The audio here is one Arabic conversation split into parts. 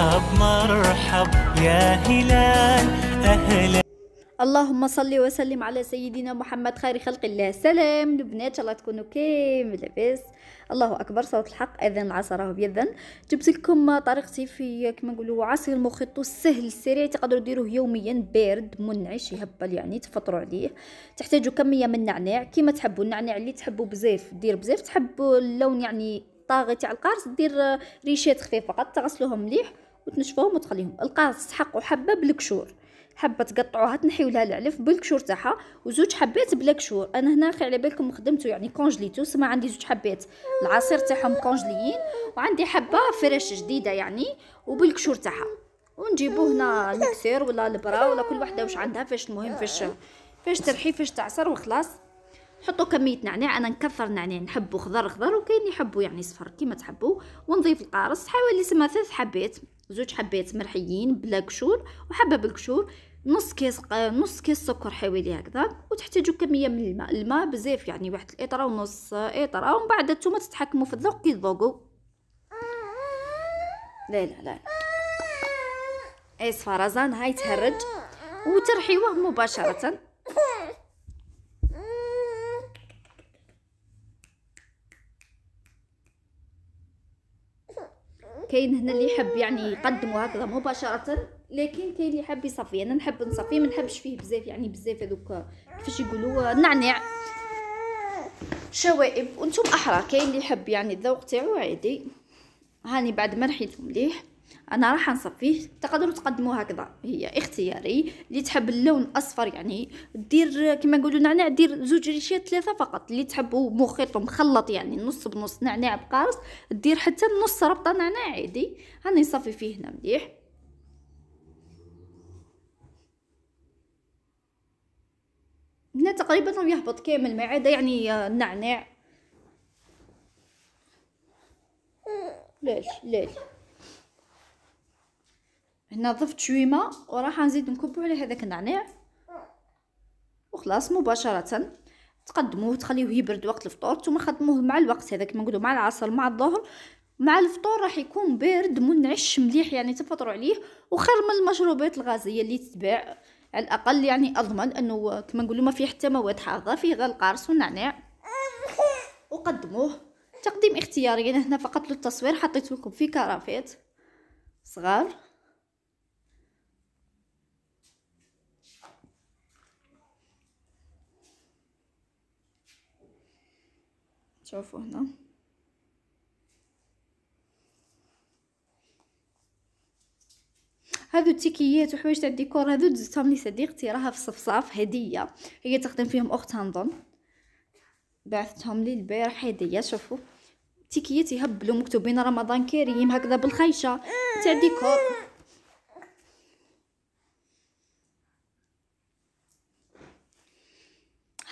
مرحب مرحب يا هلال أهلا اللهم صل وسلم على سيدنا محمد خير خلق الله سلام البنات الله تكونوا كامل لاباس الله اكبر صوت الحق اذان العصر راهو بيذن جبت لكم طريقتي في كما نقولوا عصير المخيط السهل السريع تقدروا ديروه يوميا بارد منعش يهبل يعني تفطروا عليه تحتاجوا كميه من النعناع كيما تحبوا النعناع اللي تحبوا بزاف دير بزاف تحبوا اللون يعني طاغي تاع القارص دير ريشات خفيفه فقط تغسلوهم مليح وتنشفوهم وتخليهم القاص تحقوا حبه بالكشور حبه تقطعوها تنحيو لها العلف بالكشور تاعها وزوج حبات بلا كشور انا هنا خي على بالكم خدمتو يعني كونجليتو سما عندي زوج حبات العصير تاعهم كونجليين وعندي حبه فريش جديده يعني وبالكشور تاعها ونجيبو هنا المكسير ولا البرا ولا كل وحده واش عندها فاش المهم فاش فاش ترحي فاش تعصر وخلاص حطوا كميه نعناع انا نكثر نعناع نحبو خضر خضر وكاين اللي يحبو يعني صفر كيما تحبو ونضيف القارص حوالي سما ثلاث حبات زوج حبات مرحيين بلا قشور وحبه بالقشور نص كيس نص كيس سكر حوالي هكذا وتحتاجوا كميه من الماء الماء بزاف يعني واحد الاطره ونص اطره ومن بعد نتوما تتحكموا في الذوق كي تذوقوا لا لا لا اصفرازان هاي تهرج وترحيوه مباشره كاين هنا اللي يحب يعني يقدمه هكذا مباشره لكن كاين اللي يحب يصفي انا نحب نصفي ما نحبش فيه بزاف يعني بزاف هذوك كيفاش يقولوا نعناع شوائب وانتم احرى كاين اللي يحب يعني الذوق تاعو عادي هاني بعد ما رحيت مليح انا راح نصفيه تقدروا تقدموه هكذا هي اختياري اللي تحب اللون اصفر يعني دير كما نقولوا نعناع دير زوج ريشات ثلاثه فقط اللي تحبوا مخيط مخلط يعني نص بنص نعناع بقارص دير حتى نص ربطه نعناع عادي هاني نصفي فيه هنا مليح هنا تقريبا يهبط كامل ما عدا يعني النعناع ليش ليش هنا ضفت ماء وراح نزيد نكبو على هذاك النعناع وخلاص مباشره تقدموه تخليوه يبرد وقت الفطور ثم خدموه مع الوقت هذاك ما نقولوا مع العصر مع الظهر مع الفطور راح يكون بارد منعش مليح يعني تفطروا عليه وخير من المشروبات الغازيه اللي تتباع على الاقل يعني اضمن انه كما نقولوا ما فيه حتى مواد حافظه فيه غير القارص والنعناع وقدموه تقديم اختياري انا هنا فقط للتصوير حطيت لكم في كرافات صغار شوفوا هنا هادو التيكيات وحوايج تاع الديكور هادو دزتهم لي صديقتي راها في صفصاف هديه هي تخدم فيهم اختها نظن بعثتهم لي البارح هديه شوفوا تيكيات يهبلوا مكتوبين رمضان كريم هكذا بالخيشه تاع ديكور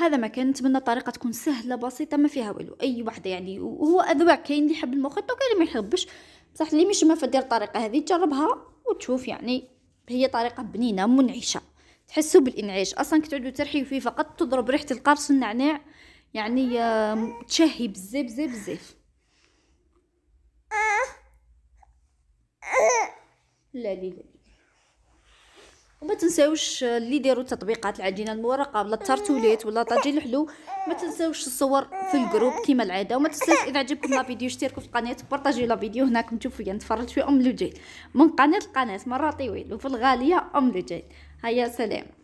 هذا ما كان نتمنى الطريقه تكون سهله بسيطه ما فيها والو اي وحده يعني وهو اذواق كاين اللي يحب المخطط وكاين اللي ما يحبش بصح اللي مش ما فدير الطريقه هذه تجربها وتشوف يعني هي طريقه بنينه منعشه تحسوا بالانعاش اصلا كتعودوا ترحيوا فيه فقط تضرب ريحه القرص النعناع يعني تشهي بزاف بزاف بزاف لا لا لا وما تنساوش اللي يديروا تطبيقات العجينه المورقه ولا التارتوليت ولا طاجين الحلو ما تنساوش الصور في الجروب كما العاده وما تنساوش اذا عجبكم لا فيديو اشتركوا في القناه وبارطاجيو لا فيديو هناك تشوفوا يعني نتفرج في ام لجيل من قناه لقناه مره طويل وفي الغاليه ام لجيل هيا سلام